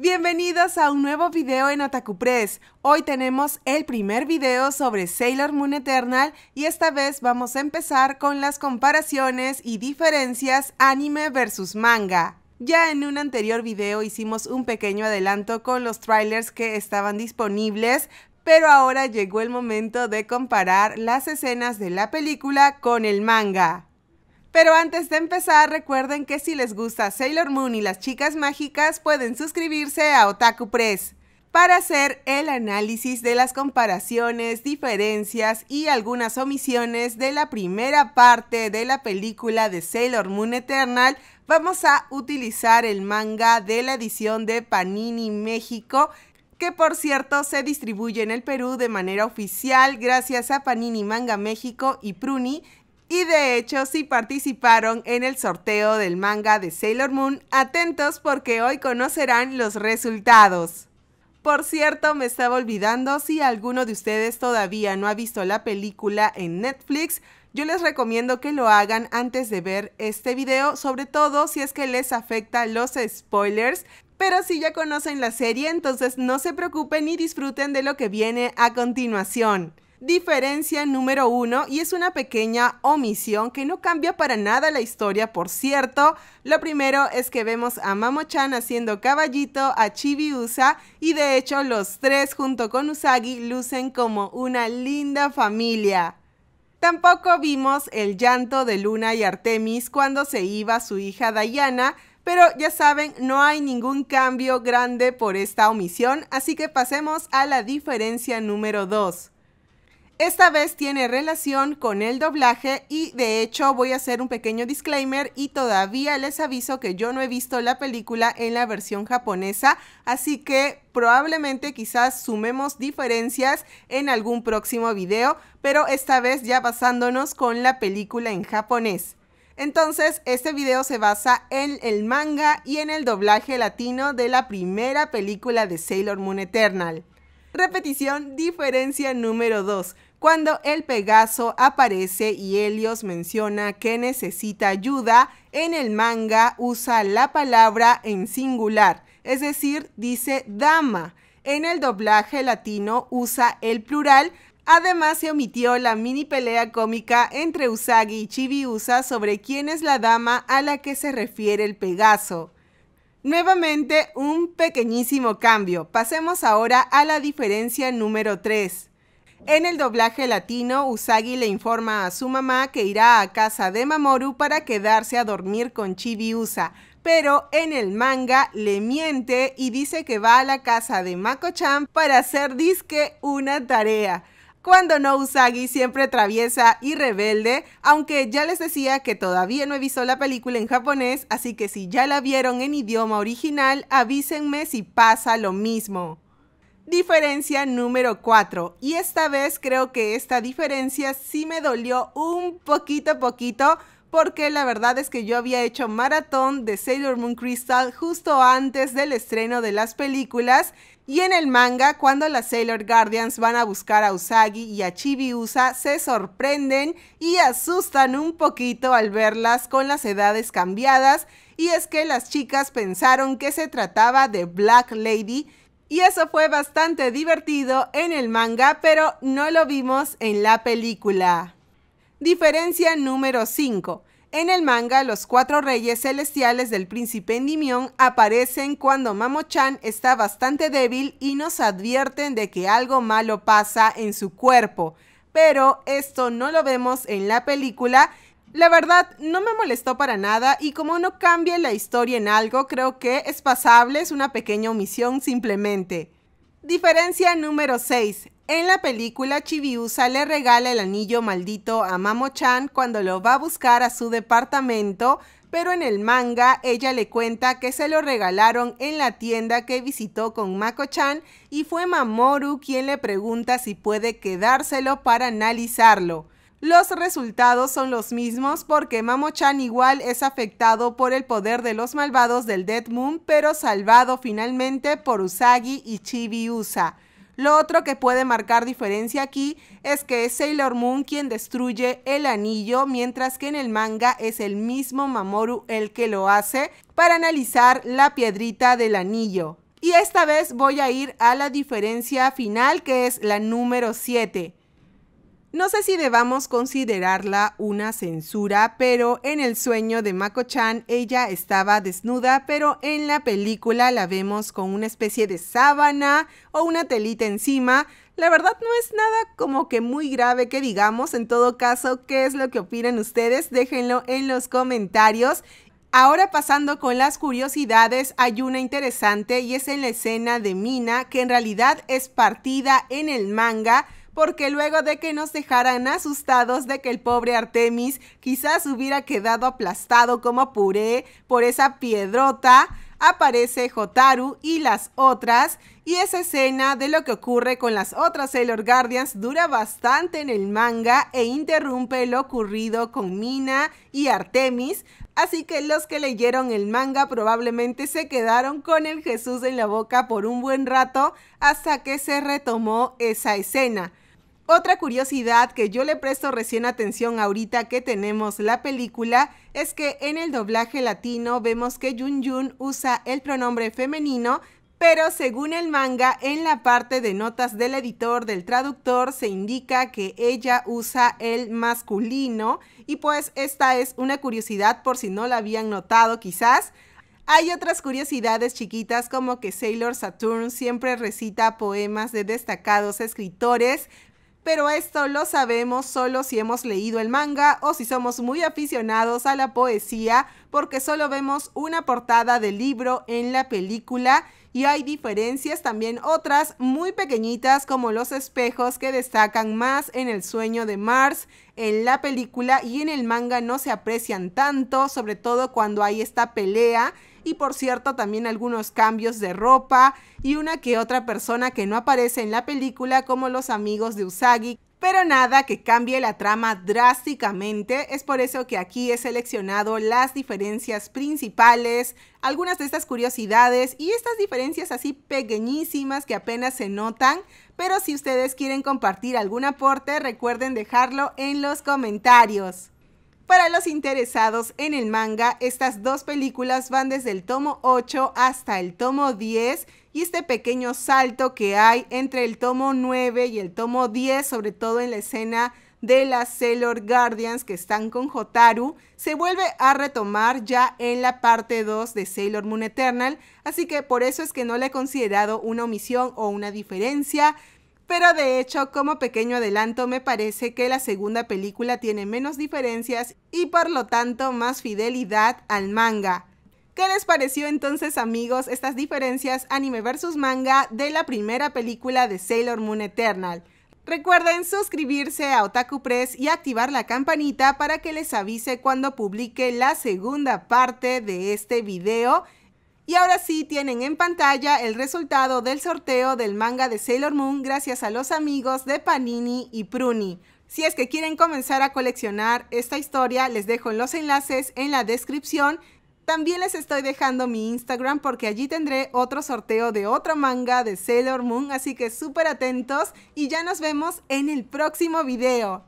Bienvenidos a un nuevo video en Otaku Press. Hoy tenemos el primer video sobre Sailor Moon Eternal y esta vez vamos a empezar con las comparaciones y diferencias anime versus manga. Ya en un anterior video hicimos un pequeño adelanto con los trailers que estaban disponibles, pero ahora llegó el momento de comparar las escenas de la película con el manga. Pero antes de empezar, recuerden que si les gusta Sailor Moon y las chicas mágicas, pueden suscribirse a Otaku Press para hacer el análisis de las comparaciones, diferencias y algunas omisiones de la primera parte de la película de Sailor Moon Eternal, vamos a utilizar el manga de la edición de Panini México, que por cierto se distribuye en el Perú de manera oficial gracias a Panini Manga México y Pruni y de hecho si participaron en el sorteo del manga de Sailor Moon. Atentos porque hoy conocerán los resultados. Por cierto, me estaba olvidando, si alguno de ustedes todavía no ha visto la película en Netflix, yo les recomiendo que lo hagan antes de ver este video, sobre todo si es que les afecta los spoilers. Pero si ya conocen la serie, entonces no se preocupen y disfruten de lo que viene a continuación. Diferencia número uno, y es una pequeña omisión que no cambia para nada la historia, por cierto. Lo primero es que vemos a Mamochan haciendo caballito a Chibi-Usa, y de hecho los tres junto con Usagi lucen como una linda familia. Tampoco vimos el llanto de Luna y Artemis cuando se iba su hija Diana, pero ya saben, no hay ningún cambio grande por esta omisión, así que pasemos a la diferencia número 2. Esta vez tiene relación con el doblaje y de hecho voy a hacer un pequeño disclaimer y todavía les aviso que yo no he visto la película en la versión japonesa, así que probablemente quizás sumemos diferencias en algún próximo video, pero esta vez ya basándonos con la película en japonés. Entonces, este video se basa en el manga y en el doblaje latino de la primera película de Sailor Moon Eternal. Repetición, diferencia número 2. Cuando el Pegaso aparece y Helios menciona que necesita ayuda, en el manga usa la palabra en singular, es decir, dice dama. En el doblaje latino usa el plural, además se omitió la mini pelea cómica entre Usagi y Chibiusa sobre quién es la dama a la que se refiere el Pegaso. Nuevamente un pequeñísimo cambio. Pasemos ahora a la diferencia número 3. En el doblaje latino, Usagi le informa a su mamá que irá a casa de Mamoru para quedarse a dormir con Chibiusa, pero en el manga le miente y dice que va a la casa de Mako-chan para hacer disque una tarea. Cuando no Usagi siempre traviesa y rebelde, aunque ya les decía que todavía no he visto la película en japonés, así que si ya la vieron en idioma original, avísenme si pasa lo mismo. Diferencia número 4. Y esta vez creo que esta diferencia sí me dolió un poquito poquito porque la verdad es que yo había hecho maratón de Sailor Moon Crystal justo antes del estreno de las películas y en el manga cuando las Sailor Guardians van a buscar a Usagi y a Chibiusa se sorprenden y asustan un poquito al verlas con las edades cambiadas y es que las chicas pensaron que se trataba de Black Lady y eso fue bastante divertido en el manga, pero no lo vimos en la película. Diferencia número 5. En el manga, los cuatro reyes celestiales del príncipe Endymion aparecen cuando Mamo-chan está bastante débil y nos advierten de que algo malo pasa en su cuerpo. Pero esto no lo vemos en la película la verdad, no me molestó para nada y como no cambia la historia en algo, creo que es pasable, es una pequeña omisión simplemente. Diferencia número 6. En la película, Chibiusa le regala el anillo maldito a Mamo-chan cuando lo va a buscar a su departamento, pero en el manga ella le cuenta que se lo regalaron en la tienda que visitó con Mako-chan y fue Mamoru quien le pregunta si puede quedárselo para analizarlo. Los resultados son los mismos porque Mamo-chan igual es afectado por el poder de los malvados del Dead Moon, pero salvado finalmente por Usagi y Chibi Usa. Lo otro que puede marcar diferencia aquí es que es Sailor Moon quien destruye el anillo, mientras que en el manga es el mismo Mamoru el que lo hace para analizar la piedrita del anillo. Y esta vez voy a ir a la diferencia final que es la número 7. No sé si debamos considerarla una censura, pero en el sueño de Mako-chan ella estaba desnuda, pero en la película la vemos con una especie de sábana o una telita encima. La verdad no es nada como que muy grave que digamos, en todo caso, ¿qué es lo que opinan ustedes? Déjenlo en los comentarios. Ahora pasando con las curiosidades, hay una interesante y es en la escena de Mina, que en realidad es partida en el manga, porque luego de que nos dejaran asustados de que el pobre Artemis quizás hubiera quedado aplastado como puré por esa piedrota, aparece Jotaru y las otras, y esa escena de lo que ocurre con las otras Sailor Guardians dura bastante en el manga e interrumpe lo ocurrido con Mina y Artemis, así que los que leyeron el manga probablemente se quedaron con el Jesús en la boca por un buen rato hasta que se retomó esa escena. Otra curiosidad que yo le presto recién atención ahorita que tenemos la película es que en el doblaje latino vemos que Jun Jun usa el pronombre femenino, pero según el manga, en la parte de notas del editor, del traductor, se indica que ella usa el masculino y pues esta es una curiosidad por si no la habían notado quizás. Hay otras curiosidades chiquitas como que Sailor Saturn siempre recita poemas de destacados escritores, pero esto lo sabemos solo si hemos leído el manga o si somos muy aficionados a la poesía, porque solo vemos una portada del libro en la película y hay diferencias también otras muy pequeñitas como los espejos que destacan más en el sueño de Mars, en la película y en el manga no se aprecian tanto, sobre todo cuando hay esta pelea y por cierto también algunos cambios de ropa y una que otra persona que no aparece en la película como los amigos de Usagi. Pero nada que cambie la trama drásticamente, es por eso que aquí he seleccionado las diferencias principales, algunas de estas curiosidades y estas diferencias así pequeñísimas que apenas se notan, pero si ustedes quieren compartir algún aporte recuerden dejarlo en los comentarios. Para los interesados en el manga, estas dos películas van desde el tomo 8 hasta el tomo 10 y este pequeño salto que hay entre el tomo 9 y el tomo 10, sobre todo en la escena de las Sailor Guardians que están con Hotaru, se vuelve a retomar ya en la parte 2 de Sailor Moon Eternal, así que por eso es que no le he considerado una omisión o una diferencia, pero de hecho, como pequeño adelanto, me parece que la segunda película tiene menos diferencias y por lo tanto más fidelidad al manga. ¿Qué les pareció entonces amigos estas diferencias anime versus manga de la primera película de Sailor Moon Eternal? Recuerden suscribirse a Otaku Press y activar la campanita para que les avise cuando publique la segunda parte de este video y ahora sí tienen en pantalla el resultado del sorteo del manga de Sailor Moon gracias a los amigos de Panini y Pruni. Si es que quieren comenzar a coleccionar esta historia, les dejo los enlaces en la descripción. También les estoy dejando mi Instagram porque allí tendré otro sorteo de otro manga de Sailor Moon, así que súper atentos y ya nos vemos en el próximo video.